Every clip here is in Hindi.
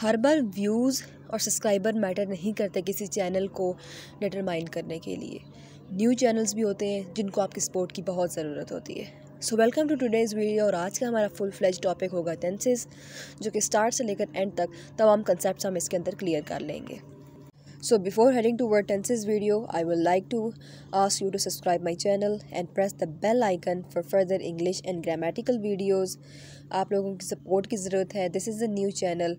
हर बार व्यूज़ और सब्सक्राइबर मैटर नहीं करते किसी चैनल को डिटरमाइन करने के लिए न्यू चैनल्स भी होते हैं जिनको आपकी सपोर्ट की बहुत ज़रूरत होती है so welcome to today's video और आज का हमारा फुल फ्लैज टॉपिक होगा टेंसेज जो कि स्टार्ट से लेकर एंड तक तमाम कंसेप्ट हम इसके अंदर क्लियर कर लेंगे So before heading toward Tense's video, I would like to ask you to subscribe my channel and press the bell icon for further English and grammatical videos. आप लोगों की सपोर्ट की ज़रूरत है this is a new channel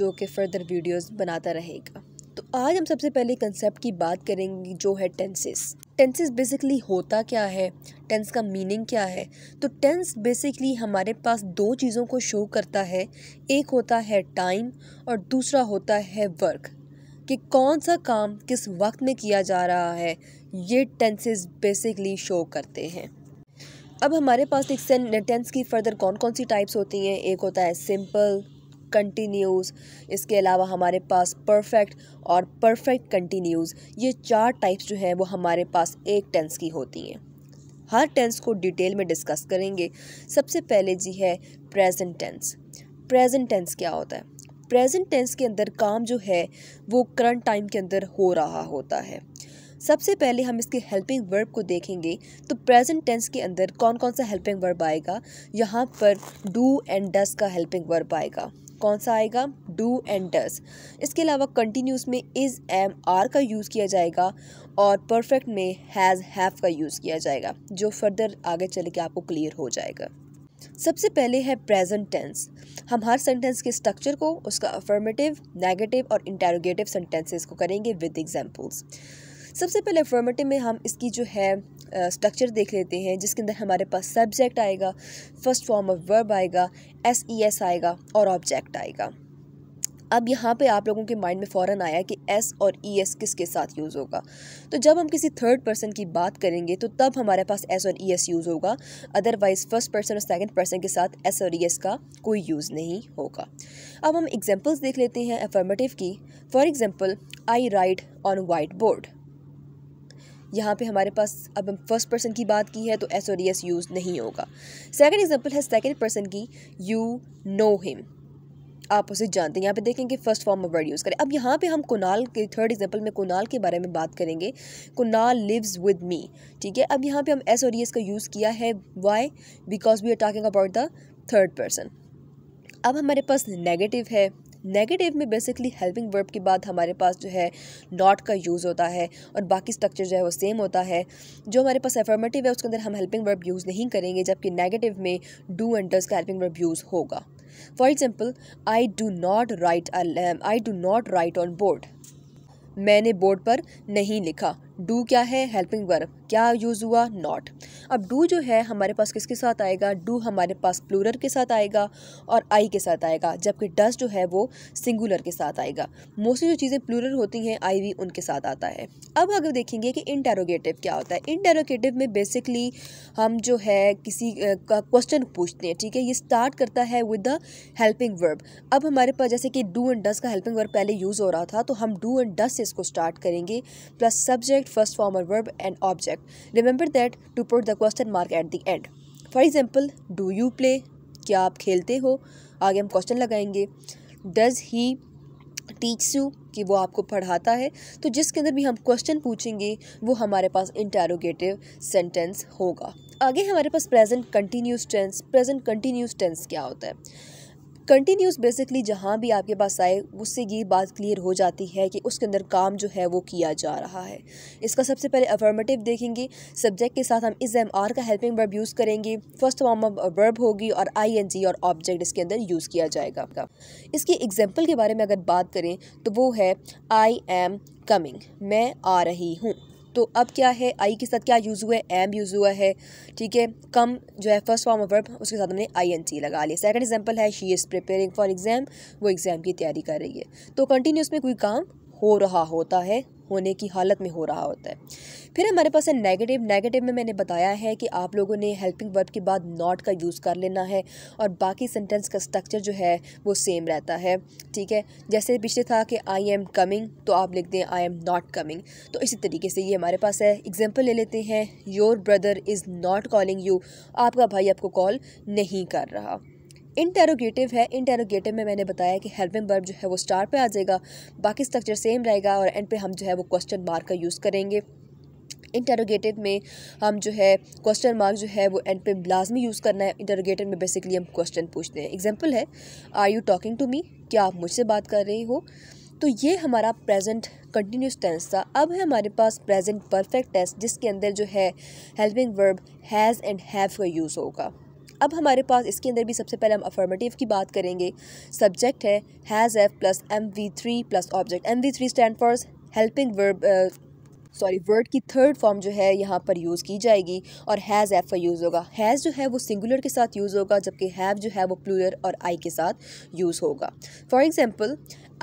जो कि फर्दर वीडियोज़ बनाता रहेगा तो आज हम सबसे पहले कंसेप्ट की बात करेंगे जो है टेंसेस टेंसेस बेसिकली होता क्या है टेंस का मीनिंग क्या है तो टेंस बेसिकली हमारे पास दो चीज़ों को शो करता है एक होता है टाइम और दूसरा होता है वर्क कि कौन सा काम किस वक्त में किया जा रहा है ये टेंसेस बेसिकली शो करते हैं अब हमारे पास एक सेंटेंस की फर्दर कौन कौन सी टाइप्स होती हैं एक होता है सिंपल कंटिन्यूस इसके अलावा हमारे पास परफेक्ट और परफेक्ट कंटिन्यूस ये चार टाइप्स जो हैं वो हमारे पास एक टेंस की होती हैं हर टेंस को डिटेल में डिस्कस करेंगे सबसे पहले जी है प्रेजेंट टेंस प्रेजेंट टेंस क्या होता है प्रेजेंट टेंस के अंदर काम जो है वो करंट टाइम के अंदर हो रहा होता है सबसे पहले हम इसके हेल्पिंग वर्ब को देखेंगे तो प्रेजेंट टेंस के अंदर कौन कौन सा हेल्पिंग वर्ब आएगा यहाँ पर डू एंड डस का हेल्पिंग वर्ब आएगा कौन सा आएगा डू एंड डस इसके अलावा कंटिन्यूस में इज़ एम आर का यूज़ किया जाएगा और परफेक्ट में हैज़ हैव का यूज़ किया जाएगा जो फर्दर आगे चल के आपको क्लियर हो जाएगा सबसे पहले है प्रेजेंट टेंस हम हर सेंटेंस के स्ट्रक्चर को उसका अफर्मेटिव नेगेटिव और इंटेरोगेटिव सेंटेंसेस को करेंगे विद एग्जांपल्स सबसे पहले अफर्मेटिव में हम इसकी जो है स्ट्रक्चर uh, देख लेते हैं जिसके अंदर हमारे पास सब्जेक्ट आएगा फर्स्ट फॉर्म ऑफ वर्ब आएगा एस ई एस आएगा और ऑब्जेक्ट आएगा अब यहाँ पे आप लोगों के माइंड में फ़ौरन आया कि एस और ई e एस किसके साथ यूज़ होगा तो जब हम किसी थर्ड पर्सन की बात करेंगे तो तब हमारे पास एस और ई एस यूज़ होगा अदरवाइज़ फर्स्ट पर्सन और सेकेंड पर्सन के साथ एस और ई e एस का कोई यूज़ नहीं होगा अब हम एग्जाम्पल्स देख लेते हैं अफर्मेटिव की for example I write on white board यहाँ पे हमारे पास अब हम फर्स्ट पर्सन की बात की है तो एस और ई एस यूज़ नहीं होगा सेकेंड एग्जाम्पल है सेकेंड पर्सन की यू नो हिम आप उसे जानते हैं यहाँ पे देखेंगे first form of word use करें अब यहाँ पे हम कुनाल के थर्ड एग्जांपल में कुनाल के बारे में बात करेंगे कुनाल लिव्स विद मी ठीक है अब यहाँ पे हम एस और ई e एस का यूज़ किया है why because we are talking about the third person अब हमारे पास नेगेटिव है नेगेटिव में बेसिकली हेल्पिंग वर्ब के बाद हमारे पास जो है नॉट का यूज़ होता है और बाकी स्ट्रक्चर जो है वो सेम होता है जो हमारे पास एफर्मेटिव है उसके अंदर हम हेल्पिंग वर्ब यूज़ नहीं करेंगे जबकि नेगेटिव में डू एंड का हेल्पिंग वर्ब यूज़ होगा for example I do not write I do not write on board मैंने बोर्ड पर नहीं लिखा डू क्या है हेल्पिंग वर्ब क्या यूज़ हुआ नॉट अब डू जो है हमारे पास किसके साथ आएगा डू हमारे पास प्लूरल के साथ आएगा और आई के साथ आएगा जबकि डस जो है वो सिंगुलर के साथ आएगा मोस्टली जो चीज़ें प्लूरल होती हैं आई वी उनके साथ आता है अब अगर देखेंगे कि इंटेरोगेटिव क्या होता है इंटेरोगेटिव में बेसिकली हम जो है किसी का क्वेश्चन पूछते हैं ठीक है ये स्टार्ट करता है विद द हेल्पिंग वर्ब अब हमारे पास जैसे कि डू एंड डस का हेल्पिंग वर्ब पहले यूज़ हो रहा था तो हम डू एंड डस से इसको स्टार्ट करेंगे plus subject create first former verb and object. Remember that to put the question mark at the end. for example do you play क्या आप खेलते हो आगे हम क्वेश्चन लगाएंगे डज़ ही टीच यू कि वो आपको पढ़ाता है तो जिसके अंदर भी हम क्वेश्चन पूछेंगे वो हमारे पास इंटेरोगेटिव सेंटेंस होगा आगे हमारे पास present continuous tense present continuous tense क्या होता है कंटिन्यूस बेसिकली जहाँ भी आपके पास आए उससे ये बात क्लियर हो जाती है कि उसके अंदर काम जो है वो किया जा रहा है इसका सबसे पहले अफर्मेटिव देखेंगे सब्जेक्ट के साथ हम इस एम आर का हेल्पिंग वर्ब यूज़ करेंगे फर्स्ट फॉर्म ऑफ वर्ब होगी और आई एन जी और ऑब्जेक्ट इसके अंदर यूज़ किया जाएगा आपका इसकी एग्जाम्पल के बारे में अगर बात करें तो वो है आई एम कमिंग मैं आ रही हूँ तो अब क्या है आई के साथ क्या यूज़ हुआ है एम यूज़ हुआ है ठीक है कम जो है फर्स्ट फॉर्म ऑफ वर्ब उसके साथ हमने आई एन सी लगा लिया सेकंड एग्जांपल है she is preparing for exam वो एग्ज़ाम की तैयारी कर रही है तो कंटिन्यूस में कोई काम हो रहा होता है होने की हालत में हो रहा होता है फिर हमारे पास है नेगेटिव नेगेटिव में मैंने बताया है कि आप लोगों ने हेल्पिंग वर्ब के बाद नॉट का यूज़ कर लेना है और बाकी सेंटेंस का स्ट्रक्चर जो है वो सेम रहता है ठीक है जैसे पिछले था कि आई एम कमिंग तो आप लिख दें आई एम नॉट कमिंग तो इसी तरीके से ये हमारे पास है एग्जाम्पल ले लेते हैं your brother is not calling you आपका भाई आपको कॉल नहीं कर रहा इंटेरोगेटिव है इंटेरोगेटिव में मैंने बताया कि हेल्पिंग बर्ब जो है वो स्टार पे आ जाएगा बाकी स्ट्रक्चर सेम रहेगा और एंड पे हम जो है वो क्वेश्चन मार्क का यूज़ करेंगे इंटरोगेटेड में हम जो है क्वेश्चन मार्क जो है वो एंड पे लाजमी यूज़ करना है इंटरोगेटेड में बेसिकली हम क्वेश्चन पूछते हैं एग्जाम्पल है are you talking to me क्या आप मुझसे बात कर रहे हो तो ये हमारा प्रेजेंट कंटिन्यूस टेंस था अब है हमारे पास प्रेजेंट परफेक्ट टेंस जिसके अंदर जो है helping verb has and have का यूज़ होगा अब हमारे पास इसके अंदर भी सबसे पहले हम अफर्मेटिव की बात करेंगे सब्जेक्ट है has F plus M V three plus object M V three stand for helping verb sorry word की थर्ड फॉर्म जो है यहाँ पर यूज़ की जाएगी और हैज़ एफ का यूज़ होगा हैज़ जो है वो सिंगुलर के साथ यूज़ होगा जबकि हैव जो है वो प्लूलर और आई के साथ यूज़ होगा for example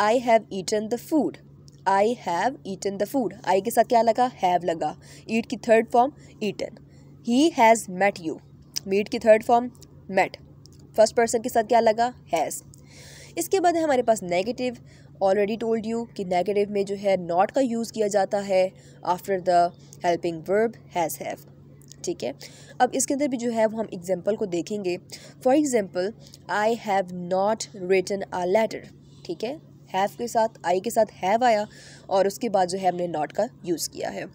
I have eaten the food I have eaten the food I के साथ क्या लगा हैव लगा ईट की third form eaten he has met you meet की third form met first person के साथ क्या लगा हैज़ इसके बाद है हमारे पास नेगेटिव ऑलरेडी टोल्ड यू कि नेगेटिव में जो है नॉट का यूज़ किया जाता है after the helping verb has have ठीक है अब इसके अंदर भी जो है वो हम एग्जाम्पल को देखेंगे for example I have not written a letter ठीक है हैव के साथ आई के साथ हैव आया और उसके बाद जो है हमने नॉट का यूज़ किया है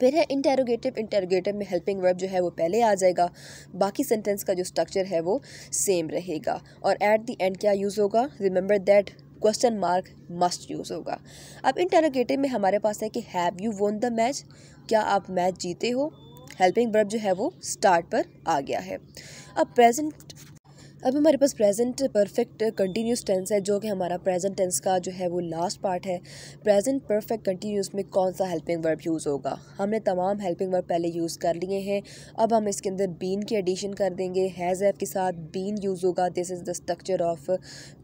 फिर है इंटेरोगेटिव इंटेरोगेटिव में हेल्पिंग वर्ब जो है वो पहले आ जाएगा बाकी सेंटेंस का जो स्ट्रक्चर है वो सेम रहेगा और एट द एंड क्या यूज़ होगा remember that question mark must use होगा अब इंटेरोगेटिव में हमारे पास है कि have you won the match क्या आप मैच जीते हो हेल्पिंग वर्ब जो है वो स्टार्ट पर आ गया है अब प्रेजेंट अब हमारे पास प्रेजेंट परफेक्ट कंटिन्यूस टेंस है जो कि हमारा प्रेजेंट टेंस का जो है वो लास्ट पार्ट है प्रेजेंट परफेक्ट कंटिन्यूस में कौन सा हेल्पिंग वर्ब यूज़ होगा हमने तमाम हेल्पिंग वर्ब पहले यूज़ कर लिए हैं अब हम इसके अंदर बीन की एडिशन कर देंगे हैज़ ऐप के साथ बीन यूज़ होगा this is the structure of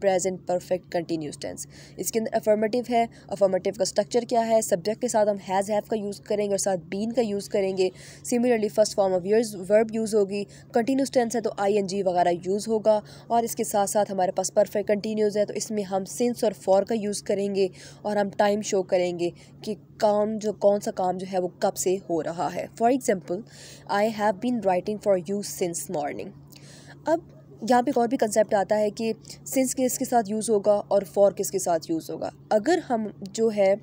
present perfect continuous tense इसके अंदर अफर्मेटिव है अफर्मेटिव का स्ट्रक्चर क्या है सब्जेक्ट के साथ हम हैज़ हैव का यूज़ करेंगे और साथ बीन का यूज़ करेंगे similarly first form of verb use होगी कंटिन्यूस टेंस है तो आई वगैरह यूज़ होगा होगा और इसके साथ साथ हमारे पास परफेक्ट कंटिन्यूज़ है तो इसमें हम सिंस और फॉर का यूज़ करेंगे और हम टाइम शो करेंगे कि काम जो कौन सा काम जो है वो कब से हो रहा है for example I have been writing for you since morning अब यहाँ पे एक और भी कंसेप्ट आता है कि सिंस किसके साथ यूज़ होगा और फॉर किसके साथ यूज़ होगा अगर हम जो है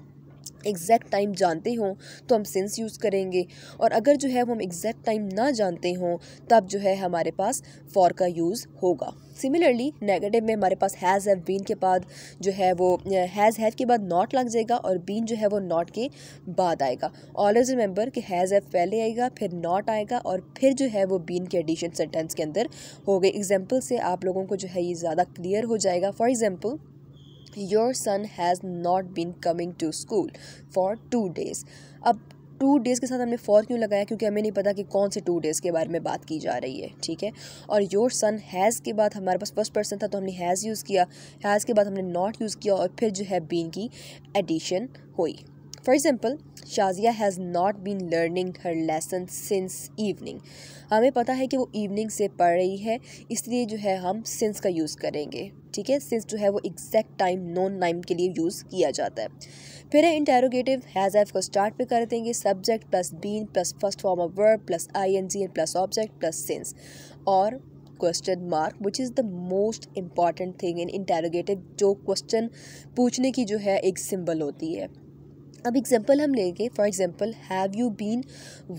एग्जैक्ट टाइम जानते हों तो हम सेंस यूज़ करेंगे और अगर जो है वो हम एग्जैक्ट टाइम ना जानते हों तब जो है हमारे पास फॉर का यूज़ होगा सिमिलरली नेगेटिव में हमारे पास हैज़ हैव बीन के बाद जो है वो हैज़ हैव के बाद नॉट लग जाएगा और बीन जो है वो नॉट के बाद आएगा ऑलवेज रिमेंबर कि हैज़ हैव पहले आएगा फिर नॉट आएगा और फिर जो है वो बीन के एडिशन सेंटेंस के अंदर हो गए एग्जाम्पल से आप लोगों को जो है ये ज़्यादा क्लियर हो जाएगा for example your son has not been coming to school for two days अब टू डेज़ के साथ हमने फॉर क्यों लगाया क्योंकि हमें नहीं पता कि कौन से टू डेज़ के बारे में बात की जा रही है ठीक है और योर सन हैज़ के बाद हमारे पास फर्स्ट पर्सन था तो हमने हैज़ यूज़ किया हैज़ के बाद हमने नॉट यूज़ किया और फिर जो है बीन की एडिशन हुई for example Shazia has not been learning her lesson since evening हमें पता है कि वो इवनिंग से पढ़ रही है इसलिए जो है हम सिंस का यूज़ करेंगे ठीक है सिंस जो है वो एग्जैक्ट टाइम नॉन टाइम के लिए यूज़ किया जाता है फिर है इंटेरोगेटिव हैज़ एफ को स्टार्ट पे कर देंगे subject plus been plus first form of verb plus I N G N plus object plus since और question mark which is the most important thing in interrogative जो क्वेश्चन पूछने की जो है एक सिंबल होती है अब एग्ज़ाम्पल हम लेंगे for example have you been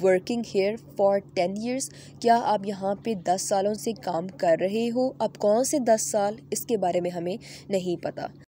working here for ten years क्या आप यहाँ पे दस सालों से काम कर रहे हो अब कौन से दस साल इसके बारे में हमें नहीं पता